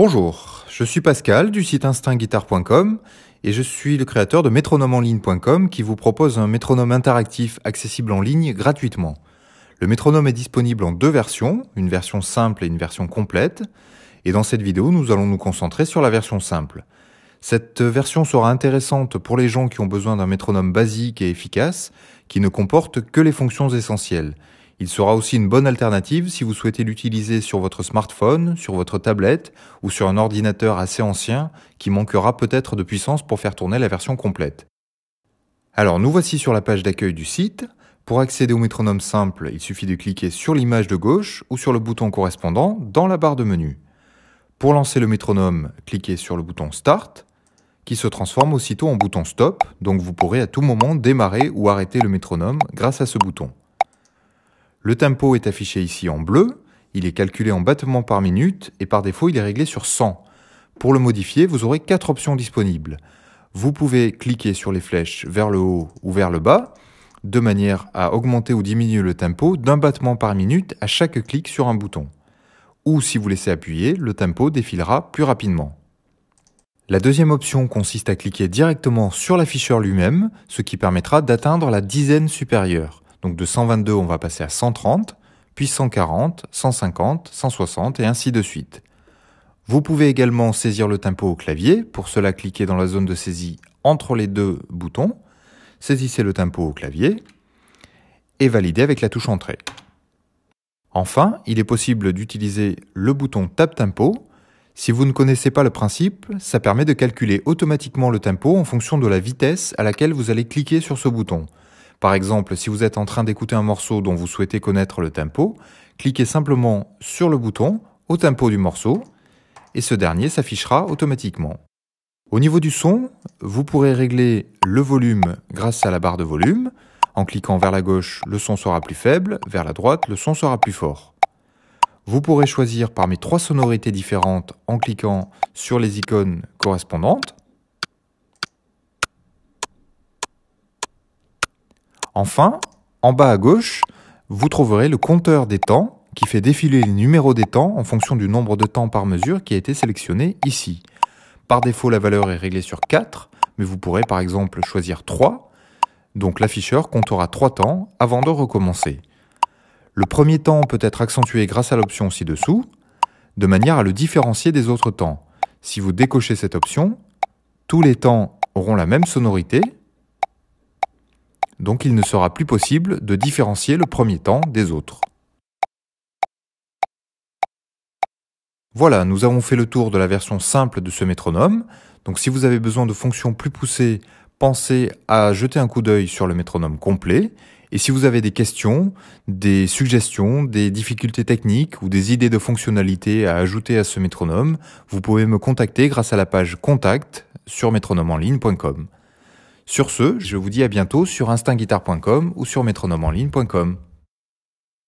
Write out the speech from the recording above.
Bonjour, je suis Pascal du site instinctguitare.com et je suis le créateur de métronome qui vous propose un métronome interactif accessible en ligne gratuitement. Le métronome est disponible en deux versions, une version simple et une version complète, et dans cette vidéo nous allons nous concentrer sur la version simple. Cette version sera intéressante pour les gens qui ont besoin d'un métronome basique et efficace qui ne comporte que les fonctions essentielles. Il sera aussi une bonne alternative si vous souhaitez l'utiliser sur votre smartphone, sur votre tablette ou sur un ordinateur assez ancien qui manquera peut-être de puissance pour faire tourner la version complète. Alors nous voici sur la page d'accueil du site. Pour accéder au métronome simple, il suffit de cliquer sur l'image de gauche ou sur le bouton correspondant dans la barre de menu. Pour lancer le métronome, cliquez sur le bouton Start qui se transforme aussitôt en bouton Stop, donc vous pourrez à tout moment démarrer ou arrêter le métronome grâce à ce bouton. Le tempo est affiché ici en bleu, il est calculé en battements par minute et par défaut il est réglé sur 100. Pour le modifier, vous aurez quatre options disponibles. Vous pouvez cliquer sur les flèches vers le haut ou vers le bas, de manière à augmenter ou diminuer le tempo d'un battement par minute à chaque clic sur un bouton. Ou si vous laissez appuyer, le tempo défilera plus rapidement. La deuxième option consiste à cliquer directement sur l'afficheur lui-même, ce qui permettra d'atteindre la dizaine supérieure. Donc de 122, on va passer à 130, puis 140, 150, 160 et ainsi de suite. Vous pouvez également saisir le tempo au clavier. Pour cela, cliquez dans la zone de saisie entre les deux boutons. Saisissez le tempo au clavier et validez avec la touche Entrée. Enfin, il est possible d'utiliser le bouton tap Tempo. Si vous ne connaissez pas le principe, ça permet de calculer automatiquement le tempo en fonction de la vitesse à laquelle vous allez cliquer sur ce bouton. Par exemple, si vous êtes en train d'écouter un morceau dont vous souhaitez connaître le tempo, cliquez simplement sur le bouton au tempo du morceau et ce dernier s'affichera automatiquement. Au niveau du son, vous pourrez régler le volume grâce à la barre de volume. En cliquant vers la gauche, le son sera plus faible, vers la droite, le son sera plus fort. Vous pourrez choisir parmi trois sonorités différentes en cliquant sur les icônes correspondantes. Enfin, en bas à gauche, vous trouverez le compteur des temps qui fait défiler les numéros des temps en fonction du nombre de temps par mesure qui a été sélectionné ici. Par défaut, la valeur est réglée sur 4, mais vous pourrez par exemple choisir 3. Donc l'afficheur comptera 3 temps avant de recommencer. Le premier temps peut être accentué grâce à l'option ci-dessous, de manière à le différencier des autres temps. Si vous décochez cette option, tous les temps auront la même sonorité, donc il ne sera plus possible de différencier le premier temps des autres. Voilà, nous avons fait le tour de la version simple de ce métronome. Donc si vous avez besoin de fonctions plus poussées, pensez à jeter un coup d'œil sur le métronome complet. Et si vous avez des questions, des suggestions, des difficultés techniques ou des idées de fonctionnalités à ajouter à ce métronome, vous pouvez me contacter grâce à la page contact sur metronomeonline.com. Sur ce, je vous dis à bientôt sur instinguitar.com ou sur métronomeenligne.com.